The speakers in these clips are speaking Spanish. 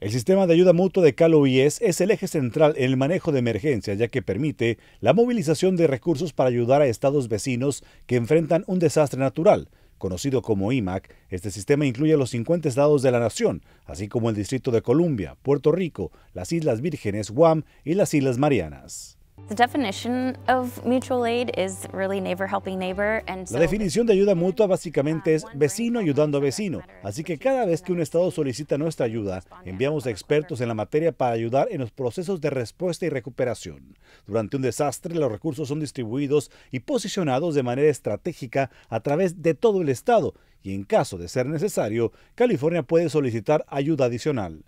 El sistema de ayuda mutua de Calo e es el eje central en el manejo de emergencias, ya que permite la movilización de recursos para ayudar a estados vecinos que enfrentan un desastre natural. Conocido como IMAC, este sistema incluye a los 50 estados de la nación, así como el Distrito de Columbia, Puerto Rico, las Islas Vírgenes, Guam y las Islas Marianas. La definición de ayuda mutua básicamente es ah, vecino ayudando a vecino, así que cada vez que un Estado solicita nuestra ayuda, enviamos expertos en la materia para ayudar en los procesos de respuesta y recuperación. Durante un desastre, los recursos son distribuidos y posicionados de manera estratégica a través de todo el Estado y en caso de ser necesario, California puede solicitar ayuda adicional.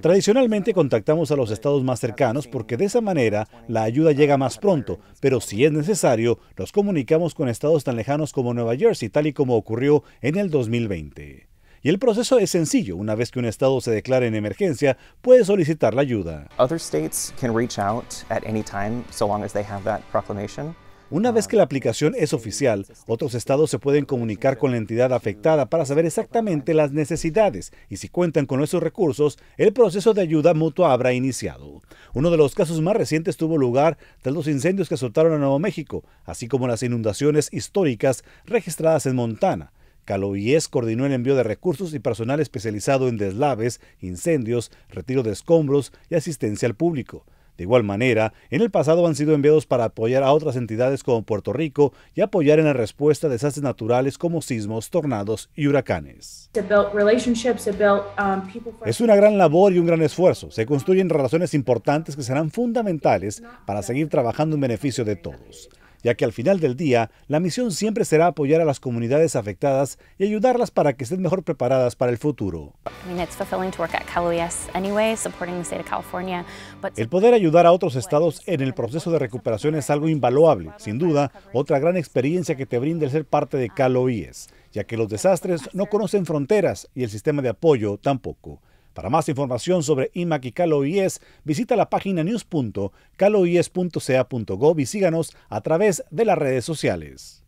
Tradicionalmente contactamos a los estados más cercanos porque de esa manera la ayuda llega más pronto, pero si es necesario, nos comunicamos con estados tan lejanos como Nueva Jersey, tal y como ocurrió en el 2020. Y el proceso es sencillo. Una vez que un estado se declara en emergencia, puede solicitar la ayuda. Other states can reach out at any time so long as they have una vez que la aplicación es oficial, otros estados se pueden comunicar con la entidad afectada para saber exactamente las necesidades y si cuentan con esos recursos, el proceso de ayuda mutua habrá iniciado. Uno de los casos más recientes tuvo lugar tras los incendios que azotaron a Nuevo México, así como las inundaciones históricas registradas en Montana. Caloies coordinó el envío de recursos y personal especializado en deslaves, incendios, retiro de escombros y asistencia al público. De igual manera, en el pasado han sido enviados para apoyar a otras entidades como Puerto Rico y apoyar en la respuesta a desastres naturales como sismos, tornados y huracanes. Um, es una gran labor y un gran esfuerzo. Se construyen relaciones importantes que serán fundamentales para seguir trabajando en beneficio de todos ya que al final del día la misión siempre será apoyar a las comunidades afectadas y ayudarlas para que estén mejor preparadas para el futuro. El poder ayudar a otros estados en el proceso de recuperación es algo invaluable, sin duda, otra gran experiencia que te brinda el ser parte de Cal OES, ya que los desastres no conocen fronteras y el sistema de apoyo tampoco. Para más información sobre IMAC y CalOIS, e visita la página news.caloies.ca.gov y síganos a través de las redes sociales.